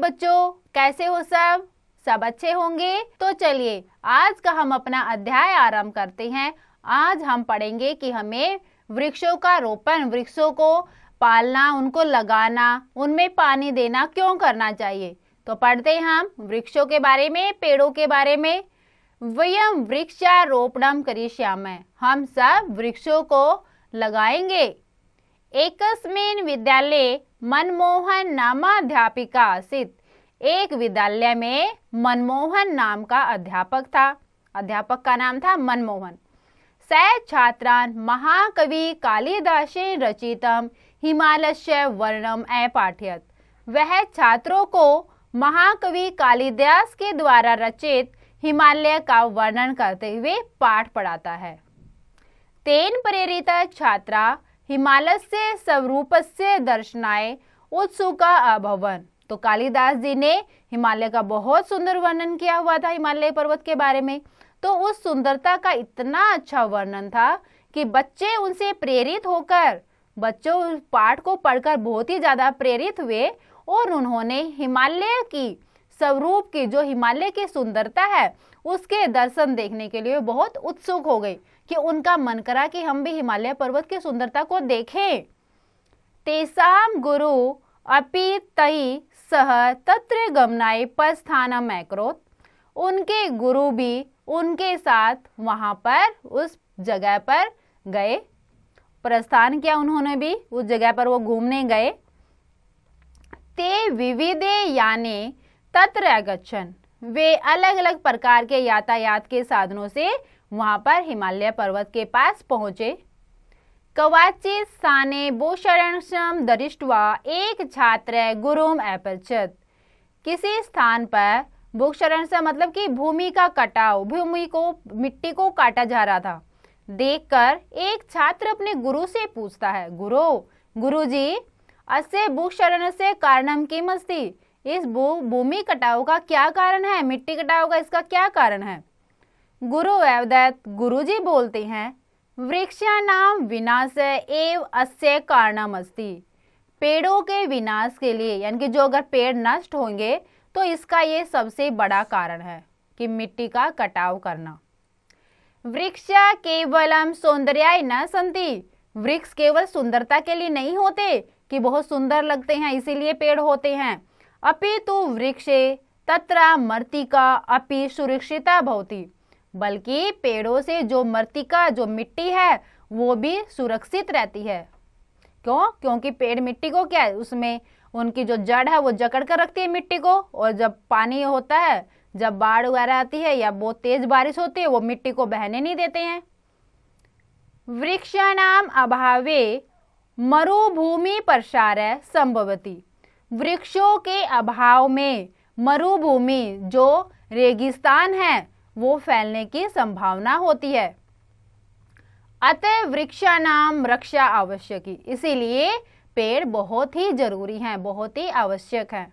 बच्चों कैसे हो सब सब अच्छे होंगे तो चलिए आज का हम अपना अध्याय आरंभ करते हैं आज हम पढ़ेंगे कि हमें वृक्षों का रोपण वृक्षों को पालना उनको लगाना उनमें पानी देना क्यों करना चाहिए तो पढ़ते हैं हम वृक्षों के बारे में पेड़ों के बारे में व्यम वृक्षारोपणम करिष्याम हम सब वृक्षों को लगाएंगे एकस्मिन विद्यालय मनमोहन नामा अध्यापिका आसित एक विद्यालय में मनमोहन नाम का अध्यापक था अध्यापक का नाम था मनमोहन सह छात्रान महाकवि कालिदास रचितम हिमालय वर्णम ए पाठ्यत वह छात्रों को महाकवि कालिदास के द्वारा रचित हिमालय का वर्णन करते हुए पाठ पढ़ाता है तेन प्रेरित छात्रा हिमालस्य से दर्शनाय उत्सुका अभवन तो कालिदास जी ने हिमालय का बहुत सुंदर वर्णन किया हुआ था हिमालय पर्वत के बारे में तो उस सुंदरता का इतना अच्छा वर्णन था कि बच्चे उनसे प्रेरित होकर बच्चों उस पाठ को पढ़कर बहुत ही ज़्यादा प्रेरित हुए और उन्होंने हिमालय की स्वरूप की जो हिमालय की सुंदरता है उसके दर्शन देखने के लिए बहुत उत्सुक हो गई कि उनका मन करा कि हम भी हिमालय पर्वत की सुंदरता को देखें तेसाम गुरु अपी सह तत्र गमनाय पस्थान मैक्रोत उनके गुरु भी उनके साथ वहाँ पर उस जगह पर गए प्रस्थान किया उन्होंने भी उस जगह पर वो घूमने गए ते विविधे याने तत्र अगछन वे अलग अलग प्रकार के यातायात के साधनों से वहां पर हिमालय पर्वत के पास पहुंचे कवाची साने बोशरणम दरिष्टवा एक छात्र गुरुम एपचत किसी स्थान पर भूक्षरण से मतलब कि भूमि का कटाव भूमि को मिट्टी को काटा जा रहा था देखकर एक छात्र अपने गुरु से पूछता है गुरु गुरु जी अस्य भूक्षरण से कारणम की मस्ती इस भूमि कटाव का क्या कारण है मिट्टी कटाव का इसका क्या कारण है गुरु गुरु जी बोलते हैं नाम विनाश एव अस्य कारणम अस्ति पेड़ों के विनाश के लिए यानी कि जो अगर पेड़ नष्ट होंगे तो इसका ये सबसे बड़ा कारण है कि मिट्टी का कटाव करना वृक्ष केवलम सौंदर्याय न संति वृक्ष केवल सुंदरता के लिए नहीं होते कि बहुत सुंदर लगते हैं इसीलिए पेड़ होते हैं अपितु वृक्षे तत्र मर्तिका अपि सुरक्षिता भवती बल्कि पेड़ों से जो मृतिका जो मिट्टी है वो भी सुरक्षित रहती है क्यों क्योंकि पेड़ मिट्टी को क्या है उसमें उनकी जो जड़ है वो जकड़ कर रखती है मिट्टी को और जब पानी होता है जब बाढ़ वगैरह आती है या बहुत तेज बारिश होती है वो मिट्टी को बहने नहीं देते हैं वृक्षाणाम अभावे मरुभूमि प्रसार संभवती वृक्षों के अभाव में मरुभूमि जो रेगिस्तान है वो फैलने की संभावना होती है अतः वृक्षा नाम रक्षा ही इसीलिए पेड़ बहुत ही जरूरी हैं बहुत ही आवश्यक हैं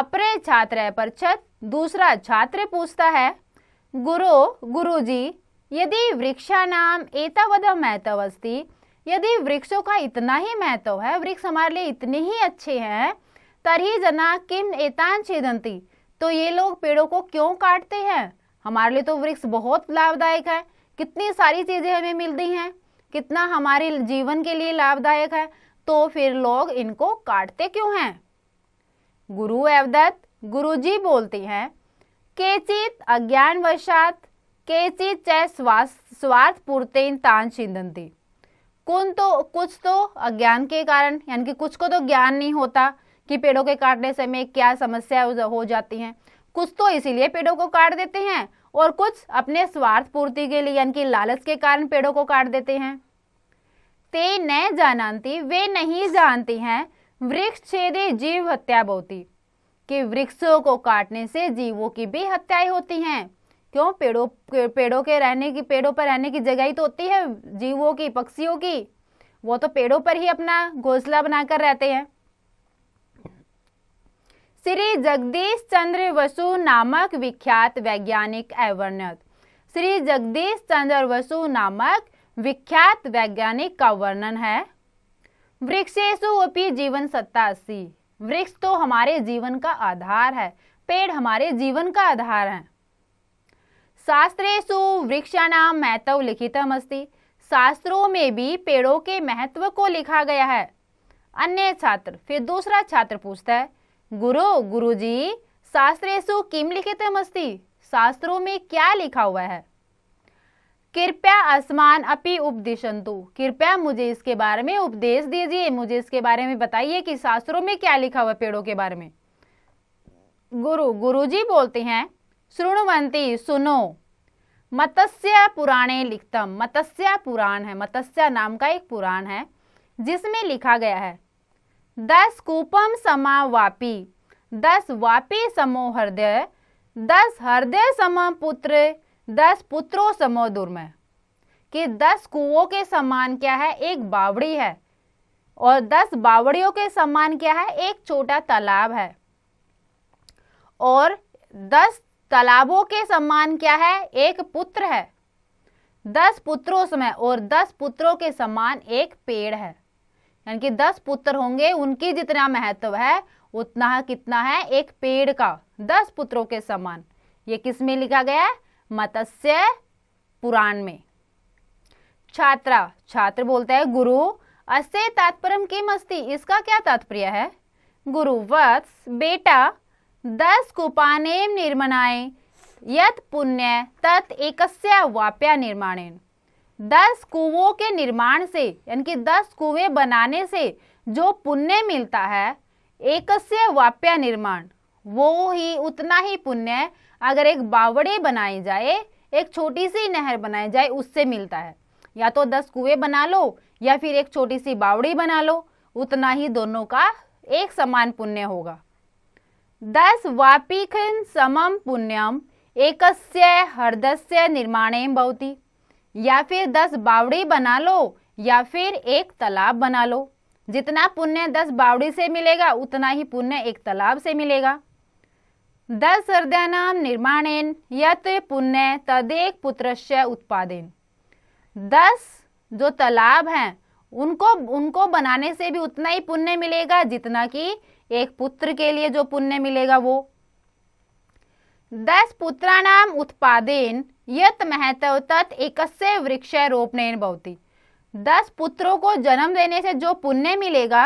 अपरे छात्र पर छत दूसरा छात्र पूछता है गुरु गुरुजी यदि वृक्षा नाम एतावद महत्व अस्ती यदि वृक्षों का इतना ही महत्व है वृक्ष हमारे लिए इतने ही अच्छे हैं तरही जना किम एतान छेदंती तो ये लोग पेड़ों को क्यों काटते हैं हमारे लिए तो वृक्ष बहुत लाभदायक है कितनी सारी चीज़ें हमें मिलती हैं कितना हमारे जीवन के लिए लाभदायक है तो फिर लोग इनको काटते क्यों हैं गुरु एवदत्त गुरुजी बोलते हैं केचित अज्ञानवशात केचित चय स्वार्थ पूर्ते तान छिंदंती कौन तो कुछ तो अज्ञान के कारण यानी कि कुछ को तो ज्ञान नहीं होता कि पेड़ों के काटने से क्या समस्या हो जाती हैं कुछ तो इसीलिए पेड़ों को काट देते हैं और कुछ अपने स्वार्थ पूर्ति के लिए यानी कि लालच के कारण पेड़ों को काट देते हैं ते न जानती वे नहीं जानती हैं वृक्ष छेदे जीव हत्या बोती कि वृक्षों को काटने से जीवों की भी हत्याएं होती हैं क्यों पेड़ों पेड़ों के रहने की पेड़ों पर रहने की जगह ही तो होती है जीवों की पक्षियों की वो तो पेड़ों पर ही अपना घोंसला बनाकर रहते हैं श्री जगदीश चंद्र वसु नामक विख्यात वैज्ञानिक अवर्णित श्री जगदीश चंद्र वसु नामक विख्यात वैज्ञानिक का वर्णन है वृक्षेशु अपी जीवन सत्तासी वृक्ष तो हमारे जीवन का आधार है पेड़ हमारे जीवन का आधार है शास्त्रेशु वृक्षाणाम महत्व लिखितम अस्ति शास्त्रों में भी पेड़ों के महत्व को लिखा गया है अन्य छात्र फिर दूसरा छात्र पूछता है गुरु गुरुजी शास्त्रेशु किम लिखित अस्ति शास्त्रों में क्या लिखा हुआ है कृपया आसमान अपि उपदेशंतु कृपया मुझे इसके बारे में उपदेश दीजिए मुझे इसके बारे में बताइए कि शास्त्रों में क्या लिखा हुआ पेड़ों के बारे में गुरु गुरुजी बोलते हैं श्रृणवंती सुनो मत्स्य पुराणे लिखतम मत्स्य पुराण है मत्स्य नाम का एक पुराण है जिसमें लिखा गया है दस कूपम वापी दस वापी समो हृदय दस हृदय समा पुत्र दस पुत्रो समो दुर्मय कि दस कुओं के समान क्या है एक बावड़ी है और दस बावड़ियों के समान क्या है एक छोटा तालाब है और दस तालाबों के समान क्या है एक पुत्र है दस पुत्रों समय और दस पुत्रों के समान एक पेड़ है यानी कि दस पुत्र होंगे उनकी जितना महत्व है उतना कितना है एक पेड़ का दस पुत्रों के समान ये किस में लिखा गया है मत्स्य पुराण में छात्रा छात्र बोलता है गुरु अस्य तात्पर्य किम अस्ति इसका क्या तात्पर्य है गुरु वत्स बेटा दस कुपाने निर्मनाए यत पुण्य तत एकस्य वाप्या निर्माणेन दस कुओं के निर्माण से यानी कि दस कुएं बनाने से जो पुण्य मिलता है एकस्य वाप्य निर्माण वो ही उतना ही पुण्य अगर एक बावड़ी बनाई जाए एक छोटी सी नहर बनाई जाए उससे मिलता है या तो दस कुएं बना लो या फिर एक छोटी सी बावड़ी बना लो उतना ही दोनों का एक समान पुण्य होगा दस वापिक समम पुण्यम एकस्य हृदस्य निर्माणे भवती या फिर दस बावड़ी बना लो या फिर एक तालाब बना लो जितना पुण्य दस बावड़ी से मिलेगा उतना ही पुण्य एक तालाब से मिलेगा दस नाम निर्माणेन यत पुण्य तदेक पुत्रस्य उत्पादन दस जो तालाब हैं उनको उनको बनाने से भी उतना ही पुण्य मिलेगा जितना कि एक पुत्र के लिए जो पुण्य मिलेगा वो दस पुत्राणाम उत्पादेन यत महत्व तत् वृक्ष रोपने बहुती दस पुत्रों को जन्म देने से जो पुण्य मिलेगा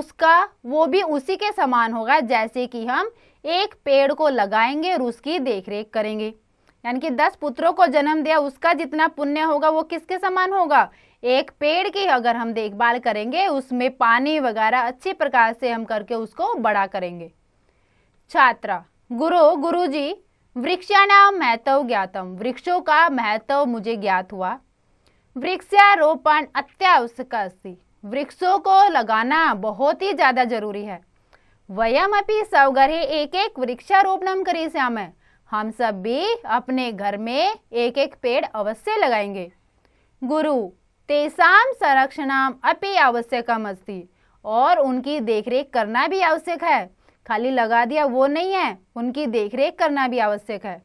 उसका वो भी उसी के समान होगा जैसे कि हम एक पेड़ को लगाएंगे और उसकी देखरेख करेंगे यानी कि दस पुत्रों को जन्म दिया उसका जितना पुण्य होगा वो किसके समान होगा एक पेड़ की अगर हम देखभाल करेंगे उसमें पानी वगैरह अच्छी प्रकार से हम करके उसको बड़ा करेंगे छात्रा गुरु गुरु जी वृक्षाणाम महत्व ज्ञातम वृक्षों का महत्व मुझे ज्ञात हुआ वृक्षारोपण अत्यावश्यक अस्ति वृक्षों को लगाना बहुत ही ज़्यादा जरूरी है वयमपि सवगृहे एक एक वृक्षारोपणम श्याम हम सब भी अपने घर में एक एक पेड़ अवश्य लगाएंगे गुरु तेसाम संरक्षणाम अपनी आवश्यकम अस्थि और उनकी देखरेख करना भी आवश्यक है खाली लगा दिया वो नहीं है उनकी देखरेख करना भी आवश्यक है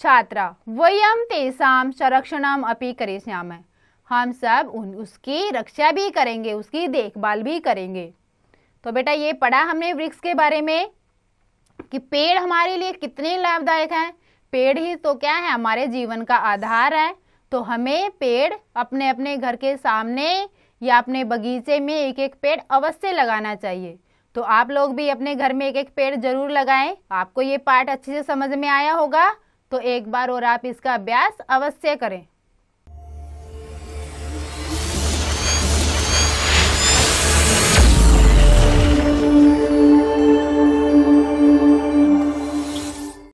छात्रा वयम तेसाम संरक्षणाम अपी श्याम हम सब उन उसकी रक्षा भी करेंगे उसकी देखभाल भी करेंगे तो बेटा ये पढ़ा हमने वृक्ष के बारे में कि पेड़ हमारे लिए कितने लाभदायक हैं पेड़ ही तो क्या है हमारे जीवन का आधार है तो हमें पेड़ अपने अपने घर के सामने या अपने बगीचे में एक एक पेड़ अवश्य लगाना चाहिए तो आप लोग भी अपने घर में एक एक पेड़ जरूर लगाएं आपको ये पार्ट अच्छे से समझ में आया होगा तो एक बार और आप इसका अभ्यास अवश्य करें